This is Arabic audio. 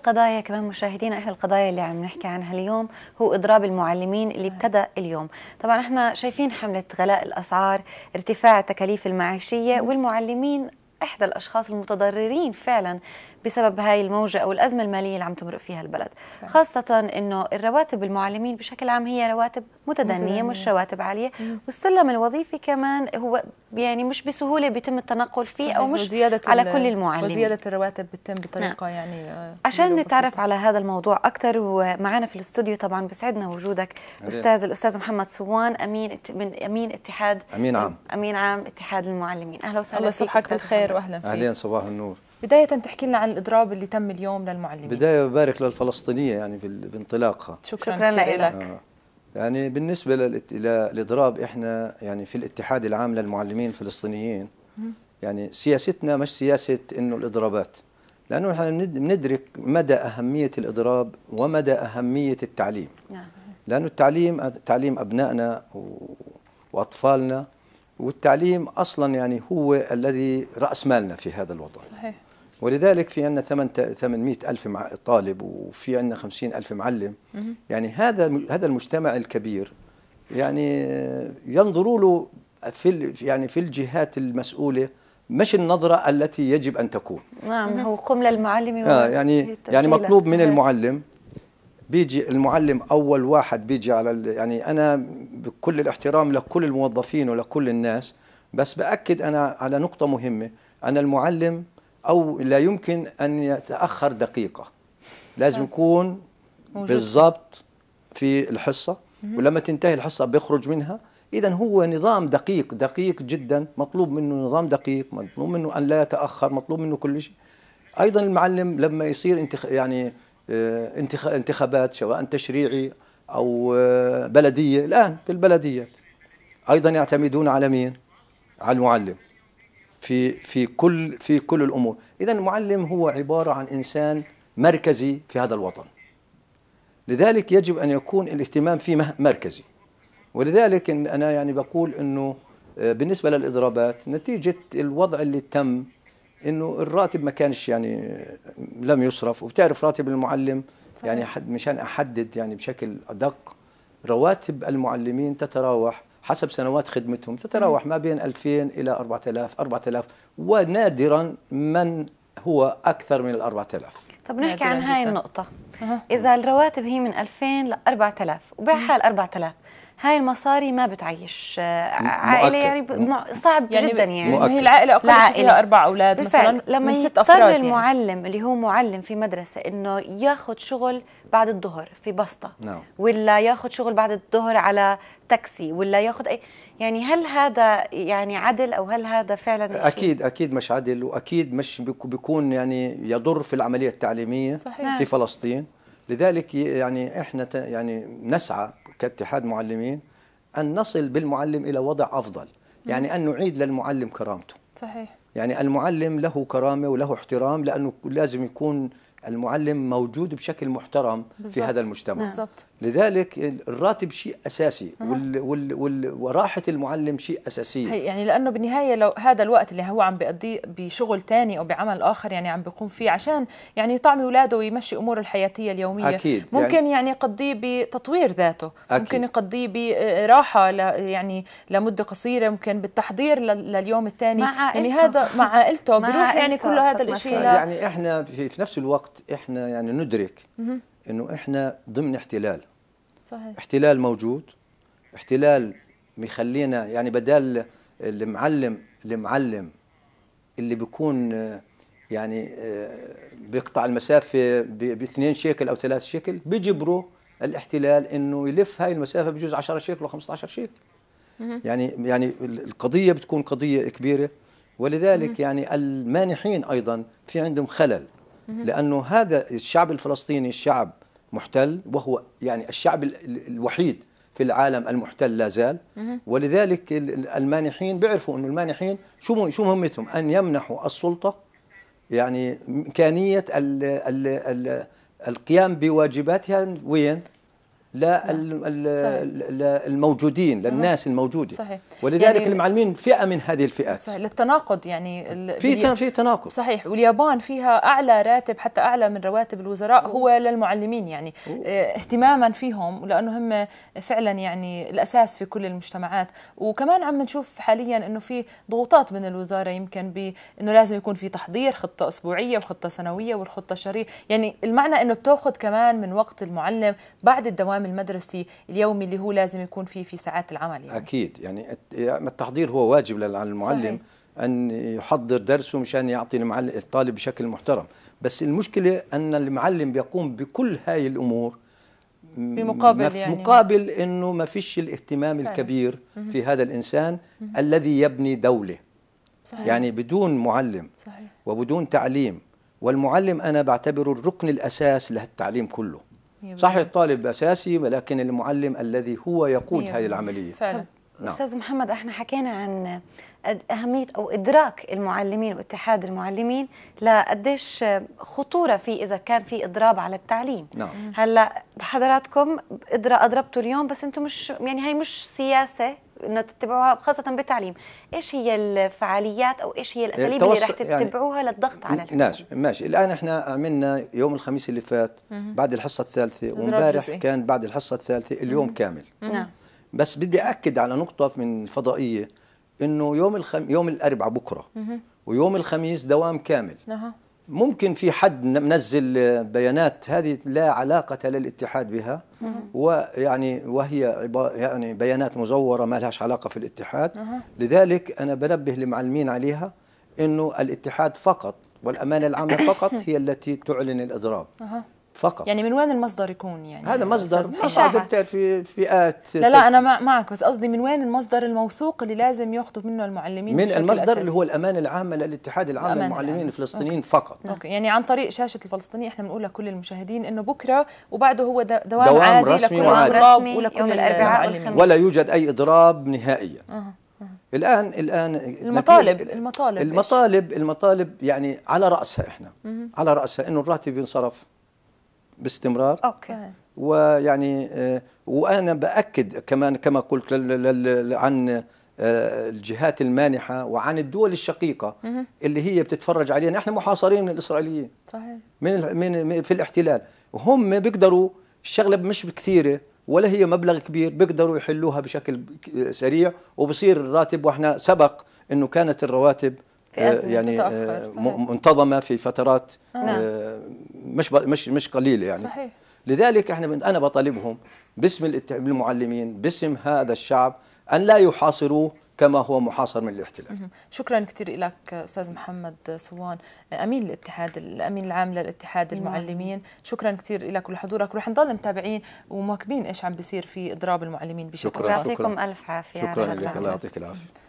القضايا كمان مشاهدينا احدى القضايا اللي عم نحكي عنها اليوم هو اضراب المعلمين اللي نعم. ابتدى اليوم طبعا احنا شايفين حمله غلاء الاسعار ارتفاع التكاليف المعيشيه نعم. والمعلمين احدى الاشخاص المتضررين فعلا بسبب هاي الموجة أو الأزمة المالية اللي عم تمرق فيها البلد فعلا. خاصة أنه الرواتب المعلمين بشكل عام هي رواتب متدنية, متدنية. مش رواتب عالية مم. والسلم الوظيفي كمان هو يعني مش بسهولة بيتم التنقل فيه صحيح. أو مش وزيادة على كل المعلمين وزيادة الرواتب بتتم بطريقة نعم. يعني آه، عشان نتعرف على هذا الموضوع أكثر ومعنا في الاستوديو طبعا بسعدنا وجودك أليم. أستاذ الأستاذ محمد سوان أمين من أمين اتحاد أمين عام أمين عام اتحاد المعلمين أهلا وسهلا الله يصبحك بالخير وأهلا فيك أهلا صباح النور بداية تحكي لنا عن الإضراب اللي تم اليوم للمعلمين بداية ببارك للفلسطينية يعني بانطلاقها شكرا, شكرا لك آه. يعني بالنسبة للإضراب إحنا يعني في الاتحاد العام للمعلمين الفلسطينيين يعني سياستنا مش سياسة إنه الإضرابات لأنه نحن بندرك مدى أهمية الإضراب ومدى أهمية التعليم نعم. لأنه التعليم تعليم أبنائنا وأطفالنا والتعليم أصلا يعني هو الذي رأس مالنا في هذا الوضع صحيح ولذلك في عندنا 800 ألف طالب وفي عندنا 50 ألف معلم يعني هذا هذا المجتمع الكبير يعني ينظروا له في يعني في الجهات المسؤوله مش النظرة التي يجب أن تكون نعم هو قم للمعلم آه يعني يعني مطلوب من المعلم بيجي المعلم أول واحد بيجي على يعني أنا بكل الاحترام لكل الموظفين ولكل الناس بس بأكد أنا على نقطة مهمة أن المعلم او لا يمكن ان يتاخر دقيقه لازم يكون بالضبط في الحصه ولما تنتهي الحصه بيخرج منها اذا هو نظام دقيق دقيق جدا مطلوب منه نظام دقيق مطلوب منه ان لا يتاخر مطلوب منه كل شيء ايضا المعلم لما يصير انتخ... يعني آه، انتخ... انتخابات سواء تشريعي او آه، بلديه الان في البلديات ايضا يعتمدون على مين على المعلم في في كل في كل الامور اذا المعلم هو عباره عن انسان مركزي في هذا الوطن لذلك يجب ان يكون الاهتمام فيه مركزي ولذلك إن انا يعني بقول انه آه، بالنسبه للاضرابات نتيجه الوضع اللي تم انه الراتب ما كانش يعني آه، لم يصرف وبتعرف راتب المعلم صحيح. يعني مشان احدد يعني بشكل ادق رواتب المعلمين تتراوح حسب سنوات خدمتهم تتراوح ما بين 2000 إلى 4000 4000 ونادرا من هو أكثر من ال 4000 طب نحكي عن هاي النقطة إذا الرواتب هي من 2000 ل 4000 وبحال 4000 هاي المصاري ما بتعيش آه، عائله يعني صعب يعني جدا يعني مؤكد. هي العائله اقل شيء فيها اربع اولاد مثلا لما من ست افراد يعني. المعلم اللي هو معلم في مدرسه انه ياخذ شغل بعد الظهر في بسطه no. نعم. ولا ياخذ شغل بعد الظهر على تاكسي ولا ياخذ اي يعني هل هذا يعني عدل او هل هذا فعلا اكيد شيء؟ اكيد مش عدل واكيد مش بيكون يعني يضر في العمليه التعليميه صحيح. في فلسطين لذلك يعني احنا يعني نسعى كاتحاد معلمين أن نصل بالمعلم إلى وضع أفضل يعني أن نعيد للمعلم كرامته صحيح يعني المعلم له كرامة وله احترام لأنه لازم يكون المعلم موجود بشكل محترم بالزبط. في هذا المجتمع بالزبط. لذلك الراتب شيء اساسي وال وال وراحه المعلم شيء اساسيه هي يعني لانه بالنهايه لو هذا الوقت اللي هو عم بيقضيه بشغل ثاني او بعمل اخر يعني عم بيقوم فيه عشان يعني يطعمي اولاده ويمشي اموره الحياتيه اليوميه أكيد ممكن يعني, يعني يقضيه بتطوير ذاته أكيد ممكن يقضيه براحه يعني لمده قصيره ممكن بالتحضير لليوم الثاني يعني هذا مع عائلته بروح مع يعني كل هذا الشيء يعني احنا في نفس الوقت احنا يعني ندرك انه احنا ضمن احتلال صحيح. احتلال موجود احتلال مخلينا يعني بدل المعلم المعلم اللي بيكون آه، يعني آه، بيقطع المسافة باثنين شيكل أو ثلاث شيكل بيجبره الاحتلال انه يلف هاي المسافه بجوز 10 شيكل و15 شيكل يعني يعني القضيه بتكون قضيه كبيره ولذلك يعني المانحين ايضا في عندهم خلل لانه هذا الشعب الفلسطيني الشعب محتل وهو يعني الشعب الوحيد في العالم المحتل لا زال ولذلك المانحين بيعرفوا انه المانحين شو شو مهمتهم ان يمنحوا السلطه يعني امكانيه القيام بواجباتها وين نعم. لا الموجودين للناس الموجوده صحيح. ولذلك يعني المعلمين فئه من هذه الفئات صحيح. للتناقض يعني في في تناقض صحيح واليابان فيها اعلى راتب حتى اعلى من رواتب الوزراء أوه. هو للمعلمين يعني أوه. آه، اهتماما فيهم لانه هم فعلا يعني الاساس في كل المجتمعات وكمان عم نشوف حاليا انه في ضغوطات من الوزاره يمكن بانه لازم يكون في تحضير خطه اسبوعيه وخطه سنويه والخطه الشهريه يعني المعنى انه بتاخذ كمان من وقت المعلم بعد الدوام النظام المدرسي اليومي اللي هو لازم يكون فيه في ساعات العمل يعني. اكيد يعني التحضير هو واجب على المعلم صحيح. ان يحضر درسه مشان يعطي المعلم الطالب بشكل محترم بس المشكله ان المعلم بيقوم بكل هاي الامور بمقابل يعني مقابل انه ما فيش الاهتمام الكبير في هذا الانسان الذي يبني دوله صحيح. يعني بدون معلم صحيح. وبدون تعليم والمعلم انا بعتبره الركن الاساس للتعليم كله صح الطالب أساسي ولكن المعلم الذي هو يقود هذه العملية فعلا طيب، نعم. أستاذ محمد احنا حكينا عن أهمية أو إدراك المعلمين واتحاد المعلمين لقديش خطورة في إذا كان في إضراب على التعليم نعم. هلا حضراتكم أضربتوا اليوم بس أنتم مش يعني هي مش سياسة انه تتبعوها خاصه بالتعليم ايش هي الفعاليات او ايش هي الاساليب اللي راح يعني تتبعوها يعني للضغط على الحكومه ماشي ماشي الان احنا عملنا يوم الخميس اللي فات بعد الحصه الثالثه وامبارح كان بعد الحصه الثالثه اليوم مم. كامل نعم. نعم بس بدي اكد على نقطه من الفضائيه انه يوم الخم... يوم الاربعاء بكره مم. ويوم الخميس دوام كامل ممكن في حد منزل بيانات هذه لا علاقة للاتحاد بها ويعني وهي يعني بيانات مزورة ما لهاش علاقة في الاتحاد لذلك أنا بنبه المعلمين عليها أنه الاتحاد فقط والأمانة العامة فقط هي التي تعلن الإضراب فقط يعني من وين المصدر يكون يعني هذا مصدر مصادر بتعرفي فئات لا لا انا معك بس قصدي من وين المصدر الموثوق اللي لازم ياخذوا منه المعلمين من المصدر الأساسي. اللي هو الامانه العامه للاتحاد العام للمعلمين الفلسطينيين أوكي. فقط أوكي. يعني عن طريق شاشه الفلسطينيه احنا بنقول لكل المشاهدين انه بكره وبعده هو دوام, دوام عادي رسمي لكل وعادي. رسمي ولكل الاربعاء ولا يوجد اي اضراب نهائيا أه. أه. الان الان المطالب المطالب المطالب المطالب يعني على راسها احنا مه. على راسها انه الراتب ينصرف باستمرار أوكي. ويعني آه، وانا باكد كمان كما قلت عن آه، الجهات المانحة وعن الدول الشقيقة اللي هي بتتفرج علينا احنا محاصرين من الإسرائيليين صحيح من من في الاحتلال وهم بيقدروا الشغلة مش كثيرة ولا هي مبلغ كبير بيقدروا يحلوها بشكل آه، سريع وبصير الراتب واحنا سبق انه كانت الرواتب آه، يعني آه، منتظمه في فترات نعم. آه، مش مش مش قليله يعني صحيح. لذلك احنا انا بطالبهم باسم المعلمين باسم هذا الشعب ان لا يحاصروه كما هو محاصر من الاحتلال شكرا كثير لك استاذ محمد سوان امين الاتحاد الامين العام للاتحاد نعم. المعلمين شكرا كثير لك ولحضورك ورح نضل متابعين ومواكبين ايش عم بيصير في اضراب المعلمين بشكل شكرا يعطيكم الف عافيه شكرا, شكرا لك الله يعطيك العافيه